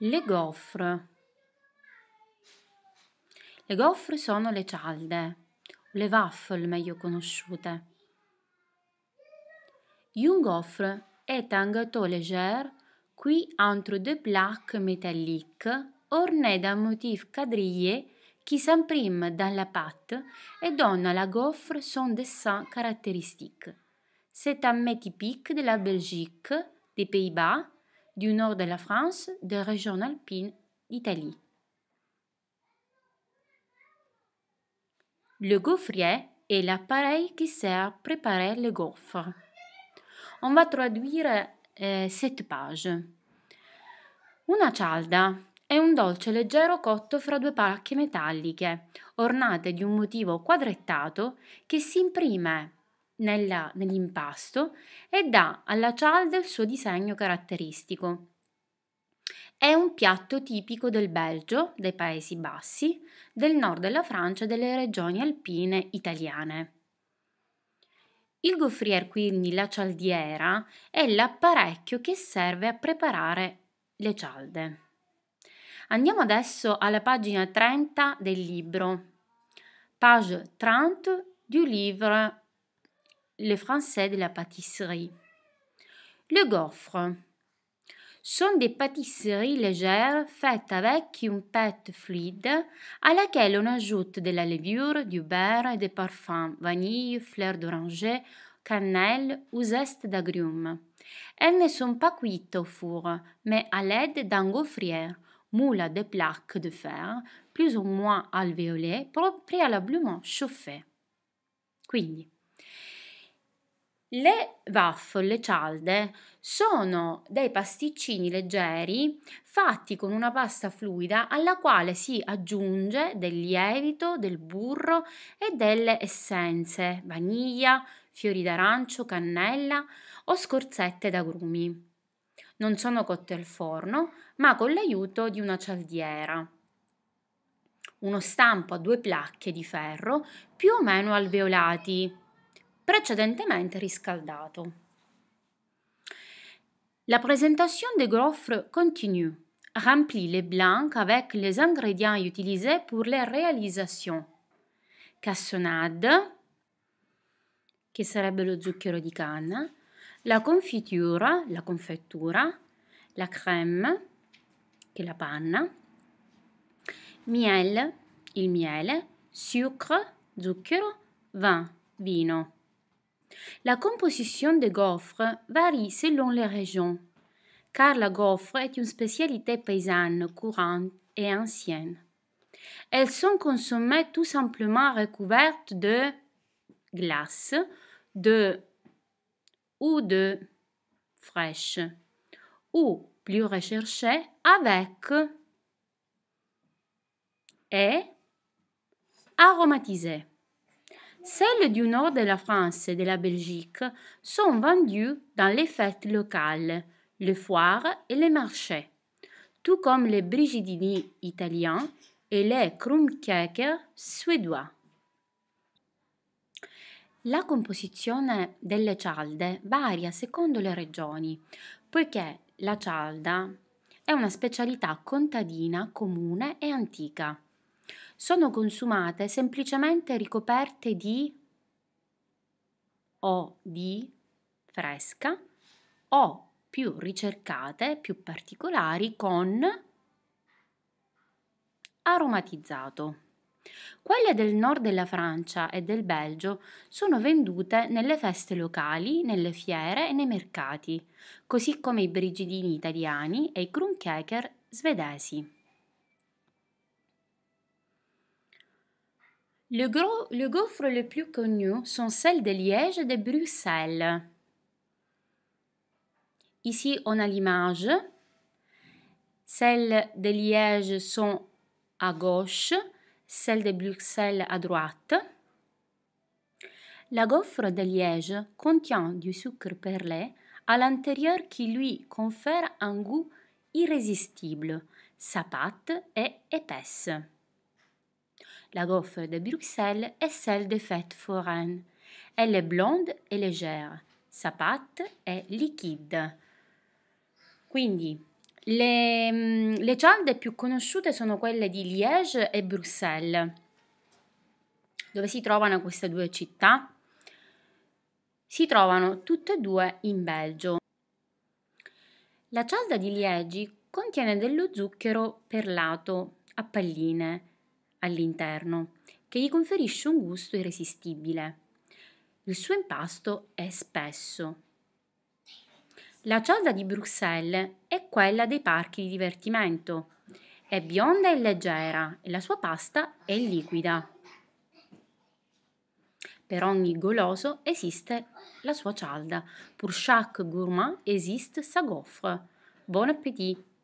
Le gaufre. Le gaufre sono le cialde, le waffle meglio conosciute. Un gaufre è un gâteau léger qui entre deux plaques métalliques ornées d'un motif quadrillé qui s'imprime dans la pâte et donne à la gaufre son dessin caractéristique. C'est un mets typique de la Belgique, des Pays-Bas du nord de la France, des régions alpines d'Italie. Le gaufrier est l'appareil qui sert à préparer les gaufres. On va traduire eh, cette page. Una cialda è un dolce leggero cotto fra due parche metalliche, ornate di un motivo quadrettato che si imprime nella, nell'impasto e dà alla cialda il suo disegno caratteristico. È un piatto tipico del Belgio, dei Paesi Bassi, del nord della Francia e delle regioni alpine italiane. Il gaufrier, quindi la cialdiera, è l'apparecchio che serve a preparare le cialde. Andiamo adesso alla pagina 30 del libro, page 30 du livre les Français de la pâtisserie. Le gaufre sont des pâtisseries légères faites avec une pâte fluide à laquelle on ajoute de la levure, du beurre et des parfums vanille, fleur d'oranger, cannelle ou zeste d'agrumes. Elles ne sont pas cuites au four, mais à l'aide d'un gaufrier, moule à des plaques de fer, plus ou moins alvéolées, préalablement chauffées. Le waffle cialde sono dei pasticcini leggeri fatti con una pasta fluida alla quale si aggiunge del lievito, del burro e delle essenze, vaniglia, fiori d'arancio, cannella o scorzette d'agrumi. Non sono cotte al forno, ma con l'aiuto di una cialdiera uno stampo a due placche di ferro più o meno alveolati, precedentemente riscaldato. La présentation de gaufres continue. Remplis les blancs avec les ingrédients utilisés pour les réalisations. Cassonade, che sarebbe lo zucchero di canna, la confitura, la confettura, la crème, che è la panna, miel, il miele, sucre, zucchero, vin, vino. La composition des gaufres varie selon les régions, car la gaufre est une spécialité paysanne courante et ancienne. Elles sont consommées tout simplement recouvertes de glace, de ou de fraîche, ou plus recherchées avec et aromatisées. Celles du nord de la France et de la Belgique sont vendues dans les fêtes locales, les foires et les marchés, tout comme les brigidini italiens et les krumkakers suédois. La composizione delle cialde varia secondo le regioni, poiché la cialda è una specialità contadina comune e antica sono consumate semplicemente ricoperte di o di fresca o più ricercate, più particolari con aromatizzato. Quelle del nord della Francia e del Belgio sono vendute nelle feste locali, nelle fiere e nei mercati, così come i brigidini italiani e i krumkeker svedesi. Le, gros, le plus connu sont celles de Liège et de Bruxelles. Ici, on a l'image. Celles de Liège sont à gauche, celles de Bruxelles à droite. La gaufre de Liège contient du sucre perlé à l'intérieur qui lui confère un goût irrésistible. Sa pâte est épaisse. la gaufre de Bruxelles est celle des fêtes foraines. Elle est blonde e légère. sa pâte è liquide. Quindi le, mm, le cialde più conosciute sono quelle di Liège e Bruxelles. Dove si trovano queste due città? Si trovano tutte e due in Belgio. La cialda di Liegi contiene dello zucchero perlato a palline all'interno, che gli conferisce un gusto irresistibile. Il suo impasto è spesso. La cialda di Bruxelles è quella dei parchi di divertimento. È bionda e leggera e la sua pasta è liquida. Per ogni goloso esiste la sua cialda. Pour chaque gourmand existe sa gaufre. Bon appetito!